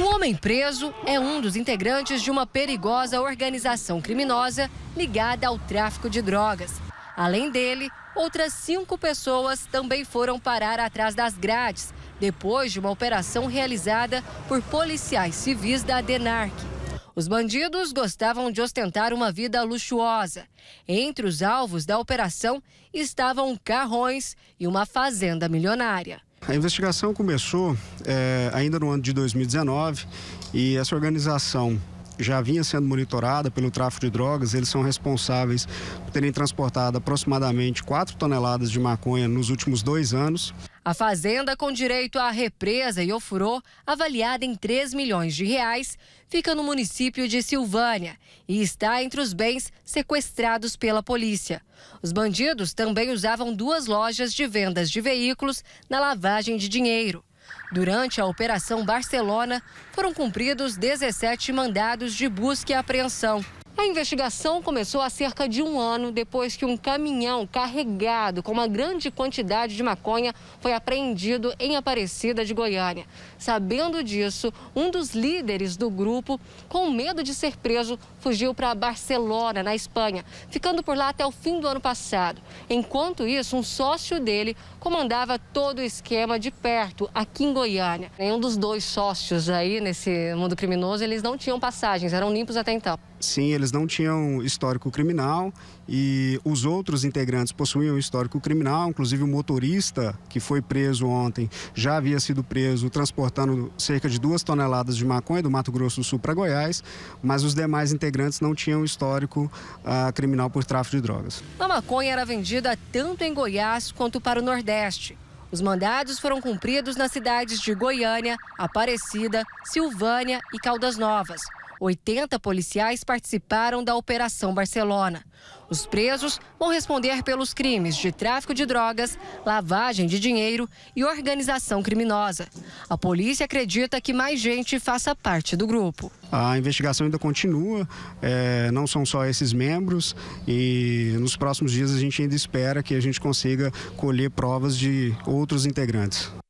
O homem preso é um dos integrantes de uma perigosa organização criminosa ligada ao tráfico de drogas. Além dele, outras cinco pessoas também foram parar atrás das grades, depois de uma operação realizada por policiais civis da DENARC. Os bandidos gostavam de ostentar uma vida luxuosa. Entre os alvos da operação estavam carrões e uma fazenda milionária. A investigação começou é, ainda no ano de 2019 e essa organização já vinha sendo monitorada pelo tráfico de drogas. Eles são responsáveis por terem transportado aproximadamente 4 toneladas de maconha nos últimos dois anos. A fazenda com direito à represa e ofurô, avaliada em 3 milhões de reais, fica no município de Silvânia e está entre os bens sequestrados pela polícia. Os bandidos também usavam duas lojas de vendas de veículos na lavagem de dinheiro. Durante a Operação Barcelona, foram cumpridos 17 mandados de busca e apreensão. A investigação começou há cerca de um ano depois que um caminhão carregado com uma grande quantidade de maconha foi apreendido em Aparecida de Goiânia. Sabendo disso, um dos líderes do grupo, com medo de ser preso, fugiu para Barcelona, na Espanha, ficando por lá até o fim do ano passado. Enquanto isso, um sócio dele comandava todo o esquema de perto, aqui em Goiânia. Nenhum dos dois sócios aí nesse mundo criminoso, eles não tinham passagens, eram limpos até então. Sim, eles não tinham histórico criminal e os outros integrantes possuíam histórico criminal, inclusive o motorista que foi preso ontem já havia sido preso transportando cerca de duas toneladas de maconha do Mato Grosso do Sul para Goiás, mas os demais integrantes não tinham histórico uh, criminal por tráfico de drogas. A maconha era vendida tanto em Goiás quanto para o Nordeste. Os mandados foram cumpridos nas cidades de Goiânia, Aparecida, Silvânia e Caldas Novas. 80 policiais participaram da Operação Barcelona. Os presos vão responder pelos crimes de tráfico de drogas, lavagem de dinheiro e organização criminosa. A polícia acredita que mais gente faça parte do grupo. A investigação ainda continua, é, não são só esses membros e nos próximos dias a gente ainda espera que a gente consiga colher provas de outros integrantes.